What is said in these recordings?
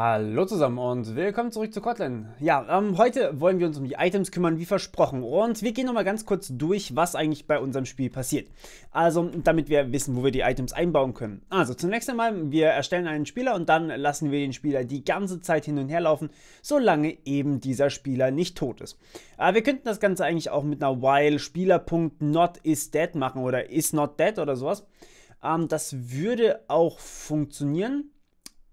Hallo zusammen und willkommen zurück zu Kotlin. Ja, ähm, heute wollen wir uns um die Items kümmern, wie versprochen. Und wir gehen nochmal ganz kurz durch, was eigentlich bei unserem Spiel passiert. Also, damit wir wissen, wo wir die Items einbauen können. Also, zunächst einmal, wir erstellen einen Spieler und dann lassen wir den Spieler die ganze Zeit hin und her laufen, solange eben dieser Spieler nicht tot ist. Äh, wir könnten das Ganze eigentlich auch mit einer while Spieler.notisDead machen oder isNotDead oder sowas. Ähm, das würde auch funktionieren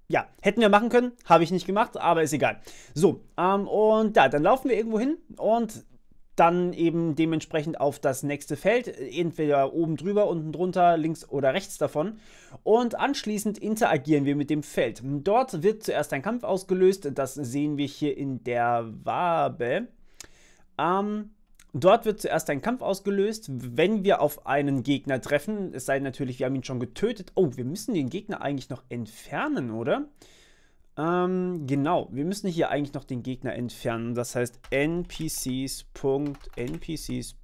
ja, hätten wir machen können, habe ich nicht gemacht, aber ist egal. So, ähm, und ja, dann laufen wir irgendwo hin und dann eben dementsprechend auf das nächste Feld, entweder oben drüber, unten drunter, links oder rechts davon. Und anschließend interagieren wir mit dem Feld. Dort wird zuerst ein Kampf ausgelöst, das sehen wir hier in der Wabe. Ähm, Dort wird zuerst ein Kampf ausgelöst, wenn wir auf einen Gegner treffen. Es sei denn natürlich, wir haben ihn schon getötet. Oh, wir müssen den Gegner eigentlich noch entfernen, oder? Ähm, genau, wir müssen hier eigentlich noch den Gegner entfernen. Das heißt NPCs. NPCs.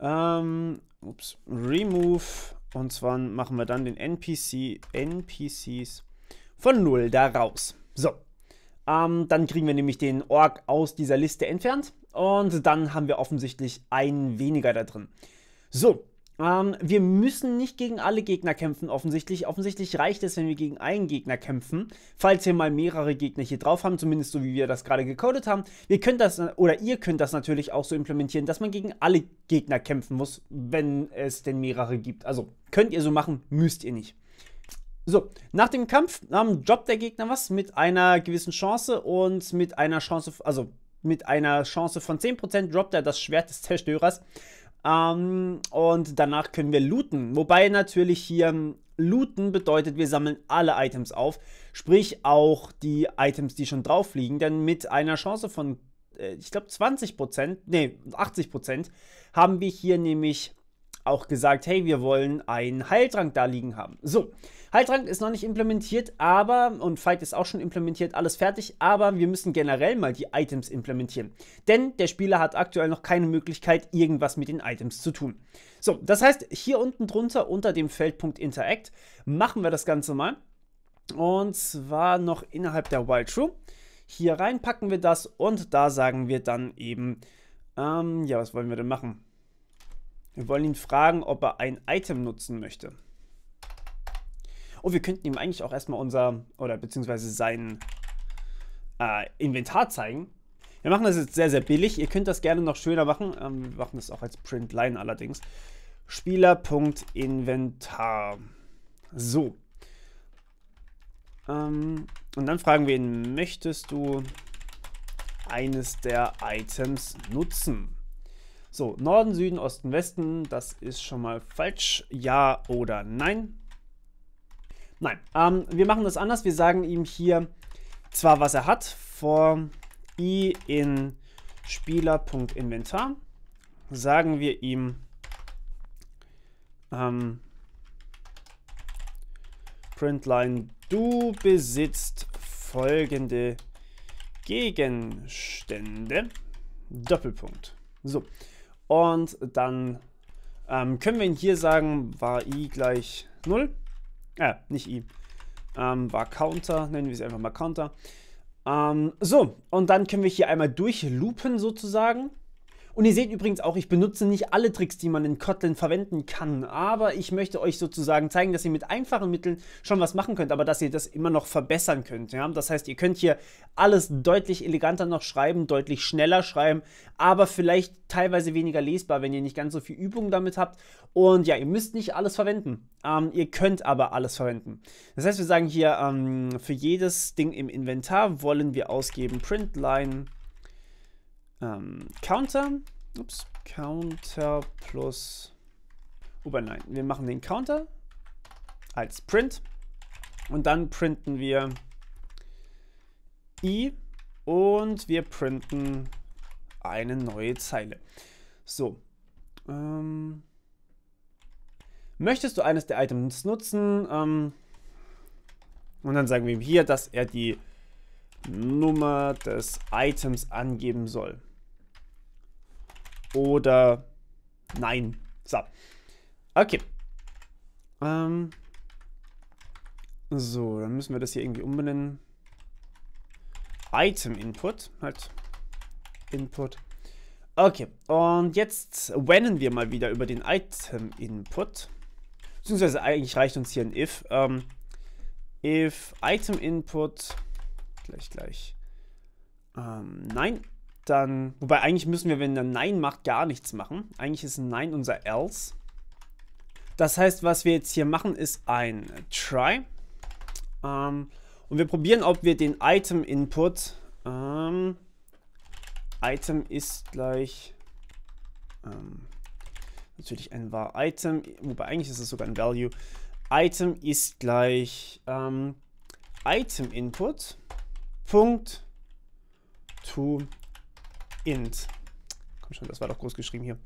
Ähm, ups, remove. Und zwar machen wir dann den NPC, NPCs von 0 da raus. So, ähm, dann kriegen wir nämlich den Org aus dieser Liste entfernt. Und dann haben wir offensichtlich einen weniger da drin. So, ähm, wir müssen nicht gegen alle Gegner kämpfen, offensichtlich. Offensichtlich reicht es, wenn wir gegen einen Gegner kämpfen. Falls wir mal mehrere Gegner hier drauf haben, zumindest so wie wir das gerade gecodet haben. Wir können das, oder ihr könnt das natürlich auch so implementieren, dass man gegen alle Gegner kämpfen muss, wenn es denn mehrere gibt. Also könnt ihr so machen, müsst ihr nicht. So, nach dem Kampf ähm, droppt der Gegner was mit einer gewissen Chance und mit einer Chance, also mit einer Chance von 10% droppt er das Schwert des Zerstörers. Ähm, und danach können wir looten. Wobei natürlich hier ähm, looten bedeutet, wir sammeln alle Items auf. Sprich auch die Items, die schon drauf liegen. Denn mit einer Chance von, äh, ich glaube, 20%, nee, 80% haben wir hier nämlich auch gesagt, hey, wir wollen einen Heiltrank da liegen haben. So, Heiltrank ist noch nicht implementiert, aber, und Fight ist auch schon implementiert, alles fertig, aber wir müssen generell mal die Items implementieren. Denn der Spieler hat aktuell noch keine Möglichkeit, irgendwas mit den Items zu tun. So, das heißt, hier unten drunter unter dem Feldpunkt Interact machen wir das Ganze mal. Und zwar noch innerhalb der Wild True. Hier reinpacken wir das und da sagen wir dann eben, ähm, ja, was wollen wir denn machen? Wir wollen ihn fragen, ob er ein Item nutzen möchte. Oh, wir könnten ihm eigentlich auch erstmal unser, oder beziehungsweise sein äh, Inventar zeigen. Wir machen das jetzt sehr, sehr billig. Ihr könnt das gerne noch schöner machen. Ähm, wir machen das auch als Printline allerdings. Spieler.inventar. So. Ähm, und dann fragen wir ihn, möchtest du eines der Items nutzen? So, Norden, Süden, Osten, Westen, das ist schon mal falsch. Ja oder nein? Nein, ähm, wir machen das anders. Wir sagen ihm hier zwar, was er hat, vor i in Spieler.inventar sagen wir ihm ähm, Printline, du besitzt folgende Gegenstände. Doppelpunkt. So. Und dann ähm, können wir ihn hier sagen, war i gleich 0 äh, nicht I, ähm, war Counter, nennen wir es einfach mal Counter. Ähm, so, und dann können wir hier einmal durchloopen sozusagen. Und ihr seht übrigens auch, ich benutze nicht alle Tricks, die man in Kotlin verwenden kann, aber ich möchte euch sozusagen zeigen, dass ihr mit einfachen Mitteln schon was machen könnt, aber dass ihr das immer noch verbessern könnt. Ja? Das heißt, ihr könnt hier alles deutlich eleganter noch schreiben, deutlich schneller schreiben, aber vielleicht teilweise weniger lesbar, wenn ihr nicht ganz so viel Übung damit habt. Und ja, ihr müsst nicht alles verwenden. Ähm, ihr könnt aber alles verwenden. Das heißt, wir sagen hier, ähm, für jedes Ding im Inventar wollen wir ausgeben printline ähm, counter Ups, Counter plus. oh nein, wir machen den Counter als Print und dann printen wir i und wir printen eine neue Zeile. So. Ähm, möchtest du eines der Items nutzen? Ähm, und dann sagen wir ihm hier, dass er die Nummer des Items angeben soll oder nein. So. Okay. Ähm. So, dann müssen wir das hier irgendwie umbenennen. Item Input. Halt. Input. Okay, und jetzt wennen wir mal wieder über den Item Input. Beziehungsweise eigentlich reicht uns hier ein if. Ähm, if Item Input gleich gleich. Ähm, nein dann, wobei eigentlich müssen wir, wenn er Nein macht, gar nichts machen. Eigentlich ist Nein unser Else. Das heißt, was wir jetzt hier machen, ist ein Try. Ähm, und wir probieren, ob wir den Item-Input, ähm, Item ist gleich, ähm, natürlich ein var Item, wobei eigentlich ist es sogar ein Value, Item ist gleich ähm, Item-Input, Punkt, to int. Komm schon, das war doch groß geschrieben hier.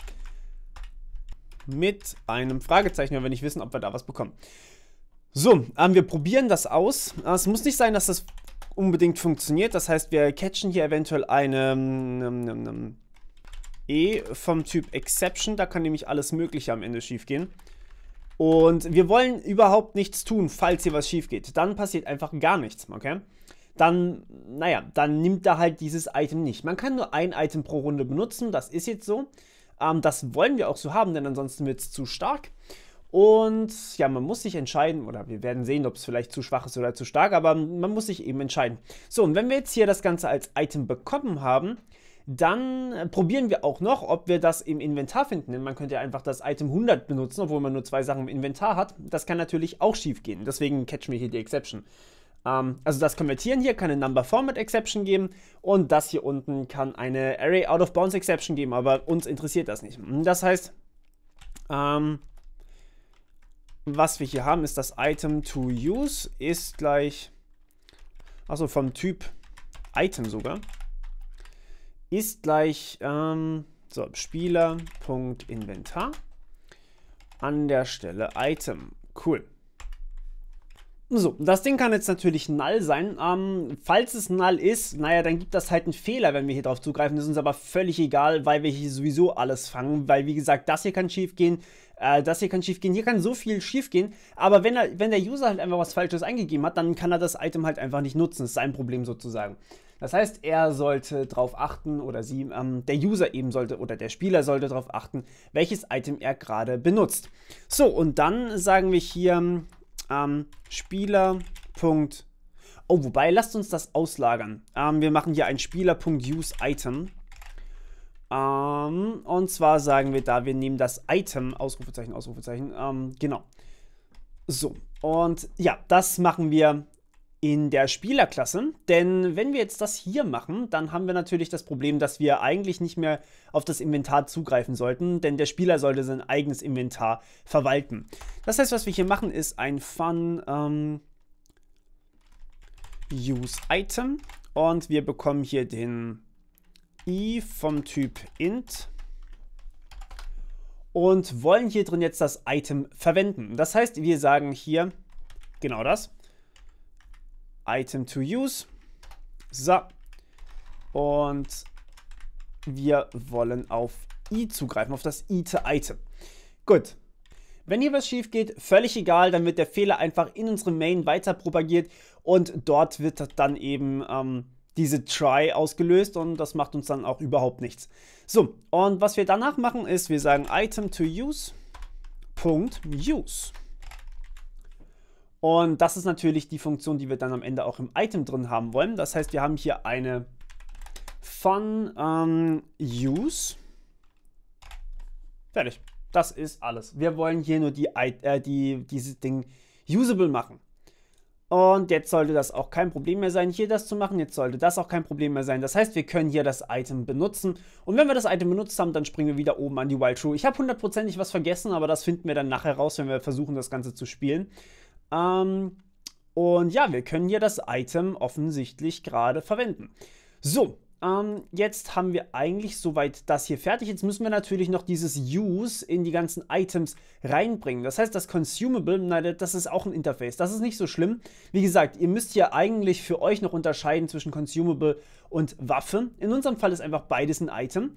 Mit einem Fragezeichen, weil wir nicht wissen, ob wir da was bekommen. So, ähm, wir probieren das aus. Ah, es muss nicht sein, dass das unbedingt funktioniert. Das heißt, wir catchen hier eventuell eine um, um, um, E vom Typ Exception. Da kann nämlich alles Mögliche am Ende schiefgehen. Und wir wollen überhaupt nichts tun, falls hier was schief geht. Dann passiert einfach gar nichts, okay? dann, naja, dann nimmt er halt dieses Item nicht. Man kann nur ein Item pro Runde benutzen, das ist jetzt so. Ähm, das wollen wir auch so haben, denn ansonsten wird es zu stark. Und ja, man muss sich entscheiden, oder wir werden sehen, ob es vielleicht zu schwach ist oder zu stark, aber man muss sich eben entscheiden. So, und wenn wir jetzt hier das Ganze als Item bekommen haben, dann probieren wir auch noch, ob wir das im Inventar finden. Denn man könnte ja einfach das Item 100 benutzen, obwohl man nur zwei Sachen im Inventar hat. Das kann natürlich auch schief gehen. Deswegen catch me hier die Exception. Ähm, also das Konvertieren hier kann eine Number Format Exception geben und das hier unten kann eine Array Out of Bounds Exception geben, aber uns interessiert das nicht. Hm, das heißt, ähm, was wir hier haben, ist das Item to use ist gleich, also vom Typ Item sogar, ist gleich ähm, so, Spieler.inventar an der Stelle Item. Cool. So, das Ding kann jetzt natürlich null sein. Ähm, falls es null ist, naja, dann gibt das halt einen Fehler, wenn wir hier drauf zugreifen. Das ist uns aber völlig egal, weil wir hier sowieso alles fangen. Weil, wie gesagt, das hier kann schief gehen, äh, das hier kann schief gehen, hier kann so viel schief gehen. Aber wenn, er, wenn der User halt einfach was Falsches eingegeben hat, dann kann er das Item halt einfach nicht nutzen. Das ist sein Problem sozusagen. Das heißt, er sollte darauf achten oder sie, ähm, der User eben sollte oder der Spieler sollte darauf achten, welches Item er gerade benutzt. So, und dann sagen wir hier, ähm, ähm, Spieler. Oh, wobei, lasst uns das auslagern. Ähm, wir machen hier ein Spieler.useItem. Ähm, und zwar sagen wir da, wir nehmen das Item, Ausrufezeichen, Ausrufezeichen, ähm, genau. So, und ja, das machen wir in der Spielerklasse. Denn wenn wir jetzt das hier machen, dann haben wir natürlich das Problem, dass wir eigentlich nicht mehr auf das Inventar zugreifen sollten, denn der Spieler sollte sein eigenes Inventar verwalten. Das heißt, was wir hier machen, ist ein Fun ähm, Use Item und wir bekommen hier den i vom Typ int und wollen hier drin jetzt das Item verwenden. Das heißt, wir sagen hier genau das Item to use. So. Und wir wollen auf i zugreifen, auf das i to Item. Gut. Wenn hier was schief geht, völlig egal, dann wird der Fehler einfach in unserem Main weiter propagiert und dort wird dann eben ähm, diese Try ausgelöst und das macht uns dann auch überhaupt nichts. So, und was wir danach machen ist, wir sagen item to use. Punkt use. Und das ist natürlich die Funktion, die wir dann am Ende auch im Item drin haben wollen. Das heißt, wir haben hier eine Fun ähm, Use. Fertig. Das ist alles. Wir wollen hier nur die, äh, die, dieses Ding usable machen. Und jetzt sollte das auch kein Problem mehr sein, hier das zu machen. Jetzt sollte das auch kein Problem mehr sein. Das heißt, wir können hier das Item benutzen. Und wenn wir das Item benutzt haben, dann springen wir wieder oben an die Wild True. Ich habe hundertprozentig was vergessen, aber das finden wir dann nachher raus, wenn wir versuchen, das Ganze zu spielen. Ähm, und ja, wir können hier das Item offensichtlich gerade verwenden. So, ähm, jetzt haben wir eigentlich soweit das hier fertig. Jetzt müssen wir natürlich noch dieses Use in die ganzen Items reinbringen. Das heißt, das Consumable, nein, das ist auch ein Interface. Das ist nicht so schlimm. Wie gesagt, ihr müsst hier eigentlich für euch noch unterscheiden zwischen Consumable und Waffe. In unserem Fall ist einfach beides ein Item.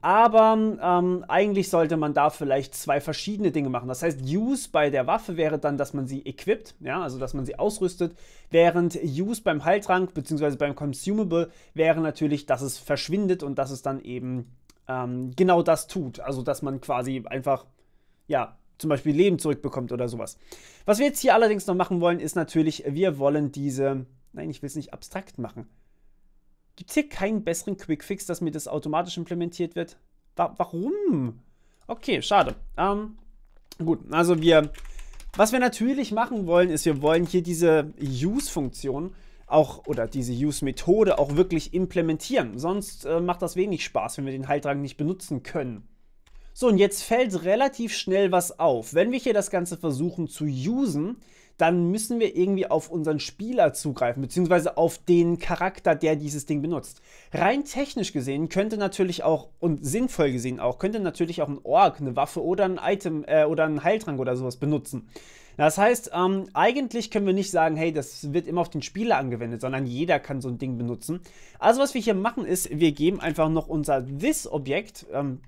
Aber ähm, eigentlich sollte man da vielleicht zwei verschiedene Dinge machen. Das heißt, Use bei der Waffe wäre dann, dass man sie equipped, ja, also dass man sie ausrüstet, während Use beim Heiltrank bzw. beim Consumable wäre natürlich, dass es verschwindet und dass es dann eben ähm, genau das tut. Also dass man quasi einfach, ja, zum Beispiel Leben zurückbekommt oder sowas. Was wir jetzt hier allerdings noch machen wollen, ist natürlich, wir wollen diese, nein, ich will es nicht abstrakt machen. Gibt es hier keinen besseren Quickfix, dass mir das automatisch implementiert wird? Wa warum? Okay, schade. Ähm, gut, also wir... Was wir natürlich machen wollen, ist, wir wollen hier diese Use-Funktion auch oder diese Use-Methode auch wirklich implementieren. Sonst äh, macht das wenig Spaß, wenn wir den Heiltrag nicht benutzen können. So, und jetzt fällt relativ schnell was auf. Wenn wir hier das Ganze versuchen zu usen, dann müssen wir irgendwie auf unseren Spieler zugreifen, beziehungsweise auf den Charakter, der dieses Ding benutzt. Rein technisch gesehen könnte natürlich auch, und sinnvoll gesehen auch, könnte natürlich auch ein Org, eine Waffe oder ein Item äh, oder ein Heiltrank oder sowas benutzen. Das heißt, ähm, eigentlich können wir nicht sagen, hey, das wird immer auf den Spieler angewendet, sondern jeder kann so ein Ding benutzen. Also was wir hier machen ist, wir geben einfach noch unser This-Objekt, ähm,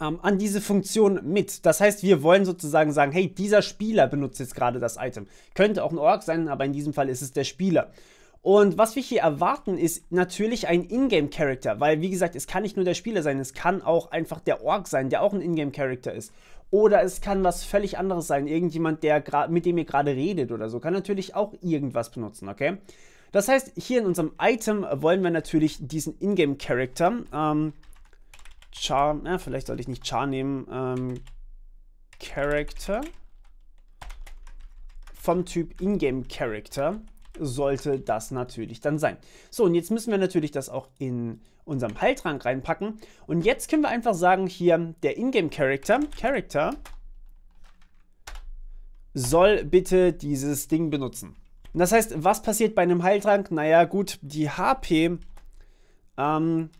ähm, an diese Funktion mit. Das heißt, wir wollen sozusagen sagen, hey, dieser Spieler benutzt jetzt gerade das Item. Könnte auch ein Org sein, aber in diesem Fall ist es der Spieler. Und was wir hier erwarten, ist natürlich ein Ingame-Character, weil wie gesagt, es kann nicht nur der Spieler sein, es kann auch einfach der Org sein, der auch ein Ingame-Character ist. Oder es kann was völlig anderes sein, irgendjemand, der mit dem ihr gerade redet oder so, kann natürlich auch irgendwas benutzen, okay? Das heißt, hier in unserem Item wollen wir natürlich diesen Ingame-Character ähm, Char, na, ne, vielleicht sollte ich nicht Char nehmen, ähm, Character. Vom Typ Ingame Character sollte das natürlich dann sein. So, und jetzt müssen wir natürlich das auch in unserem Heiltrank reinpacken. Und jetzt können wir einfach sagen, hier der Ingame Character, Character, soll bitte dieses Ding benutzen. das heißt, was passiert bei einem Heiltrank? Naja, gut, die HP ähm,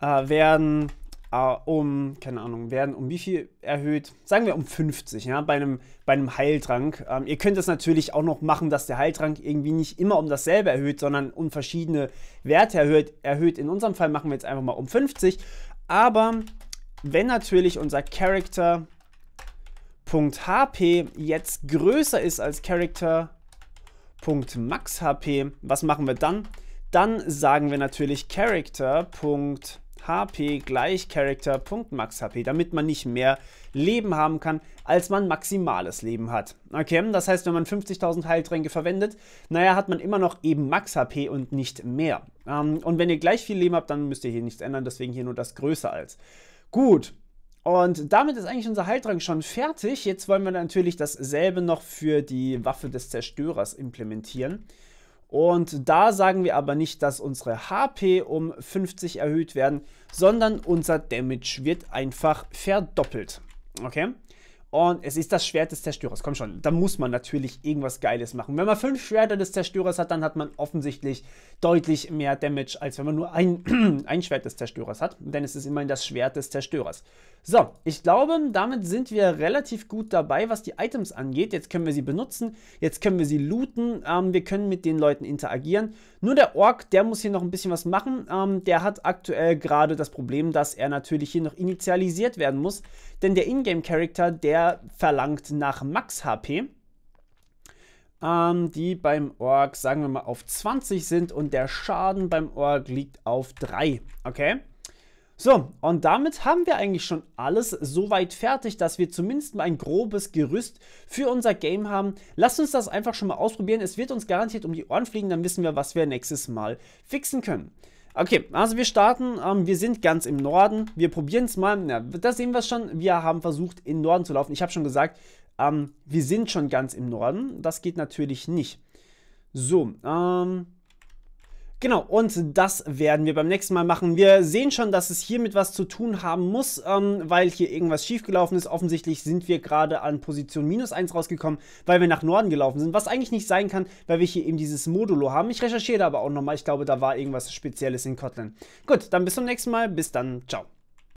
äh, werden äh, um, keine Ahnung, werden um wie viel erhöht? Sagen wir um 50, ja, bei einem, bei einem Heiltrank. Ähm, ihr könnt es natürlich auch noch machen, dass der Heiltrank irgendwie nicht immer um dasselbe erhöht, sondern um verschiedene Werte erhöht. erhöht. In unserem Fall machen wir jetzt einfach mal um 50. Aber wenn natürlich unser Character .hp jetzt größer ist als Character.maxhp, was machen wir dann? Dann sagen wir natürlich Character.maxhp hp gleich Character.maxHP, damit man nicht mehr Leben haben kann, als man maximales Leben hat. Okay, das heißt, wenn man 50.000 Heiltränke verwendet, naja, hat man immer noch eben Max-HP und nicht mehr. Ähm, und wenn ihr gleich viel Leben habt, dann müsst ihr hier nichts ändern, deswegen hier nur das Größer als. Gut, und damit ist eigentlich unser Heiltrank schon fertig. Jetzt wollen wir natürlich dasselbe noch für die Waffe des Zerstörers implementieren. Und da sagen wir aber nicht, dass unsere HP um 50 erhöht werden, sondern unser Damage wird einfach verdoppelt. Okay? Und es ist das Schwert des Zerstörers. Komm schon, da muss man natürlich irgendwas Geiles machen. Wenn man fünf Schwerter des Zerstörers hat, dann hat man offensichtlich deutlich mehr Damage, als wenn man nur ein, ein Schwert des Zerstörers hat. Denn es ist immerhin das Schwert des Zerstörers. So, ich glaube, damit sind wir relativ gut dabei, was die Items angeht. Jetzt können wir sie benutzen, jetzt können wir sie looten, ähm, wir können mit den Leuten interagieren. Nur der Ork, der muss hier noch ein bisschen was machen. Ähm, der hat aktuell gerade das Problem, dass er natürlich hier noch initialisiert werden muss. Denn der Ingame-Charakter, der der verlangt nach Max-HP, ähm, die beim Org, sagen wir mal, auf 20 sind und der Schaden beim Org liegt auf 3. Okay? So, und damit haben wir eigentlich schon alles soweit fertig, dass wir zumindest mal ein grobes Gerüst für unser Game haben. Lasst uns das einfach schon mal ausprobieren. Es wird uns garantiert um die Ohren fliegen, dann wissen wir, was wir nächstes Mal fixen können. Okay, also wir starten. Ähm, wir sind ganz im Norden. Wir probieren es mal. Na, das sehen wir es schon. Wir haben versucht, in Norden zu laufen. Ich habe schon gesagt, ähm, wir sind schon ganz im Norden. Das geht natürlich nicht. So, ähm, Genau, und das werden wir beim nächsten Mal machen. Wir sehen schon, dass es hiermit was zu tun haben muss, ähm, weil hier irgendwas schiefgelaufen ist. Offensichtlich sind wir gerade an Position minus 1 rausgekommen, weil wir nach Norden gelaufen sind, was eigentlich nicht sein kann, weil wir hier eben dieses Modulo haben. Ich recherchiere da aber auch nochmal. Ich glaube, da war irgendwas Spezielles in Kotlin. Gut, dann bis zum nächsten Mal. Bis dann. Ciao.